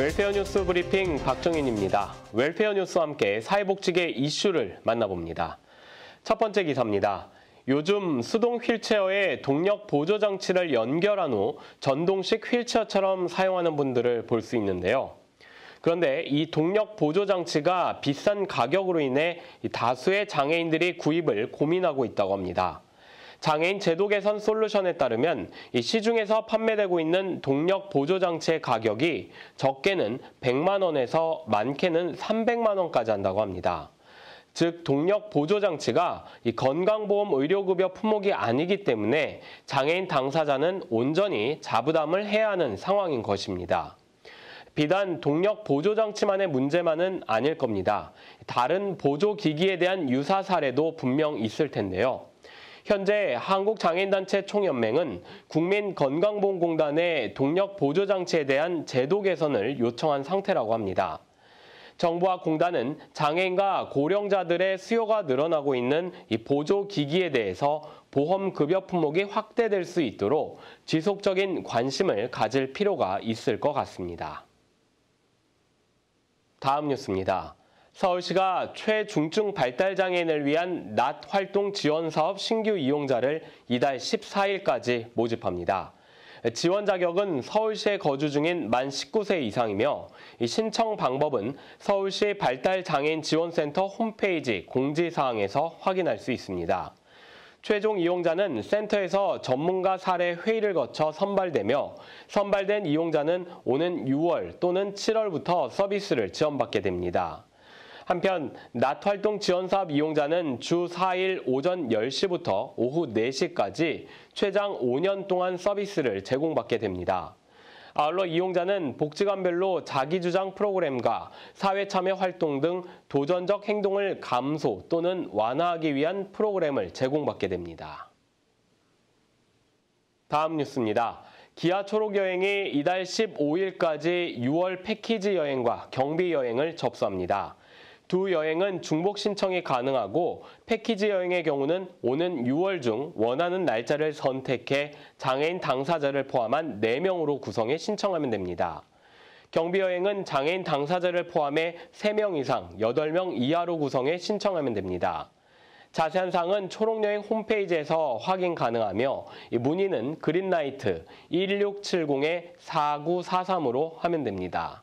웰페어 뉴스 브리핑 박정인입니다. 웰페어 뉴스와 함께 사회복지계 이슈를 만나봅니다. 첫 번째 기사입니다. 요즘 수동 휠체어에 동력 보조 장치를 연결한 후 전동식 휠체어처럼 사용하는 분들을 볼 수 있는데요. 그런데 이 동력 보조 장치가 비싼 가격으로 인해 다수의 장애인들이 구입을 고민하고 있다고 합니다. 장애인 제도 개선 솔루션에 따르면 이 시중에서 판매되고 있는 동력 보조장치의 가격이 적게는 100만 원에서 많게는 300만 원까지 한다고 합니다. 즉 동력 보조 장치가 건강보험 의료급여 품목이 아니기 때문에 장애인 당사자는 온전히 자부담을 해야 하는 상황인 것입니다. 비단 동력 보조 장치만의 문제만은 아닐 겁니다. 다른 보조 기기에 대한 유사 사례도 분명 있을 텐데요. 현재 한국장애인단체 총연맹은 국민건강보험공단의 동력 보조장치에 대한 제도 개선을 요청한 상태라고 합니다. 정부와 공단은 장애인과 고령자들의 수요가 늘어나고 있는 이 보조기기에 대해서 보험급여 품목이 확대될 수 있도록 지속적인 관심을 가질 필요가 있을 것 같습니다. 다음 뉴스입니다. 서울시가 최중증 발달장애인을 위한 낮 활동 지원 사업 신규 이용자를 이달 14일까지 모집합니다. 지원 자격은 서울시에 거주 중인 만 19세 이상이며 신청 방법은 서울시 발달장애인 지원센터 홈페이지 공지사항에서 확인할 수 있습니다. 최종 이용자는 센터에서 전문가 사례 회의를 거쳐 선발되며 선발된 이용자는 오는 6월 또는 7월부터 서비스를 지원받게 됩니다. 한편 나 활동 지원 사업 이용자는 주 4일 오전 10시부터 오후 4시까지 최장 5년 동안 서비스를 제공받게 됩니다. 아울러 이용자는 복지관별로 자기주장 프로그램과 사회참여 활동 등 도전적 행동을 감소 또는 완화하기 위한 프로그램을 제공받게 됩니다. 다음 뉴스입니다. 기아 초록여행이 이달 15일까지 6월 패키지 여행과 경비 여행을 접수합니다. 두 여행은 중복 신청이 가능하고 패키지 여행의 경우는 오는 6월 중 원하는 날짜를 선택해 장애인 당사자를 포함한 4명으로 구성해 신청하면 됩니다. 경비 여행은 장애인 당사자를 포함해 3명 이상 8명 이하로 구성해 신청하면 됩니다. 자세한 사항은 초록여행 홈페이지에서 확인 가능하며 문의는 그린라이트 1670-4943으로 하면 됩니다.